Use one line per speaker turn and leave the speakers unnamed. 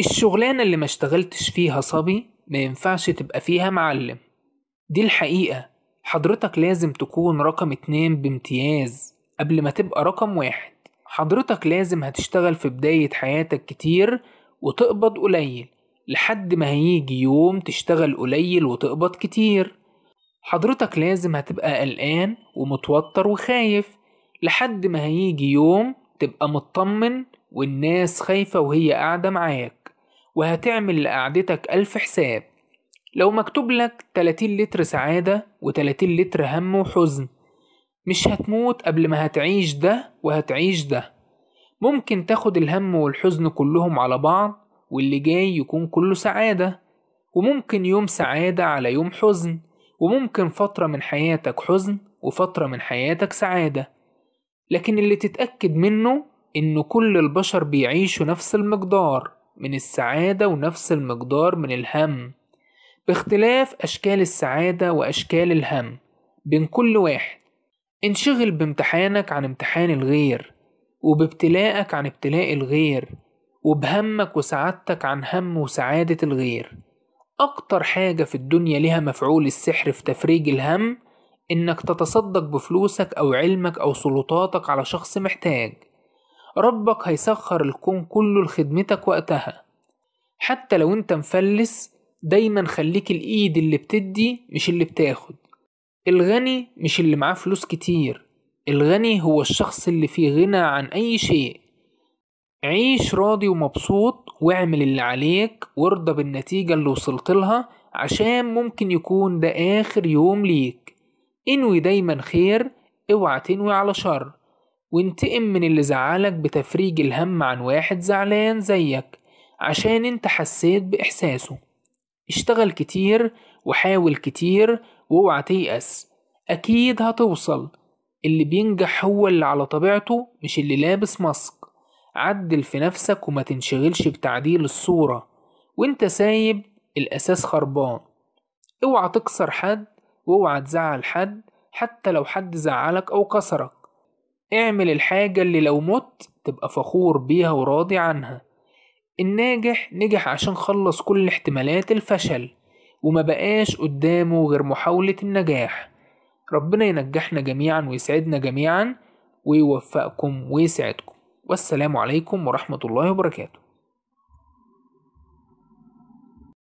الشغلانة اللي ما اشتغلتش فيها صبي ما ينفعش تبقى فيها معلم دي الحقيقة حضرتك لازم تكون رقم اتنين بامتياز قبل ما تبقى رقم واحد حضرتك لازم هتشتغل في بداية حياتك كتير وتقبض قليل لحد ما هيجي يوم تشتغل قليل وتقبض كتير حضرتك لازم هتبقى قلقان ومتوتر وخايف لحد ما هيجي يوم تبقى مطمن والناس خايفة وهي قاعدة معاك وهتعمل لقعدتك ألف حساب لو مكتوب لك 30 لتر سعادة و30 لتر هم وحزن مش هتموت قبل ما هتعيش ده وهتعيش ده ممكن تاخد الهم والحزن كلهم على بعض واللي جاي يكون كله سعادة وممكن يوم سعادة على يوم حزن وممكن فترة من حياتك حزن وفترة من حياتك سعادة لكن اللي تتأكد منه إن كل البشر بيعيشوا نفس المقدار من السعادة ونفس المقدار من الهم باختلاف أشكال السعادة وأشكال الهم بين كل واحد انشغل بامتحانك عن امتحان الغير وبابتلاءك عن ابتلاء الغير وبهمك وسعادتك عن هم وسعادة الغير أكتر حاجة في الدنيا لها مفعول السحر في تفريج الهم إنك تتصدق بفلوسك أو علمك أو سلطاتك على شخص محتاج ربك هيسخر الكون كله لخدمتك وقتها حتى لو انت مفلس دايما خليك الايد اللي بتدي مش اللي بتاخد الغني مش اللي معاه فلوس كتير الغني هو الشخص اللي فيه غنى عن اي شيء عيش راضي ومبسوط واعمل اللي عليك وارضى بالنتيجة اللي وصلت لها عشان ممكن يكون ده آخر يوم ليك انوي دايما خير اوعى تنوي على شر وانتقم من اللي زعلك بتفريج الهم عن واحد زعلان زيك عشان انت حسيت بإحساسه اشتغل كتير وحاول كتير واوعى تيأس أكيد هتوصل اللي بينجح هو اللي على طبيعته مش اللي لابس ماسك عدل في نفسك وما تنشغلش بتعديل الصورة وانت سايب الأساس خربان اوعى تكسر حد واوعى تزعل حد حتى لو حد زعلك أو كسرك اعمل الحاجة اللي لو مت تبقى فخور بيها وراضي عنها الناجح نجح عشان خلص كل احتمالات الفشل وما بقاش قدامه غير محاولة النجاح ربنا ينجحنا جميعا ويسعدنا جميعا ويوفقكم ويسعدكم والسلام عليكم ورحمة الله وبركاته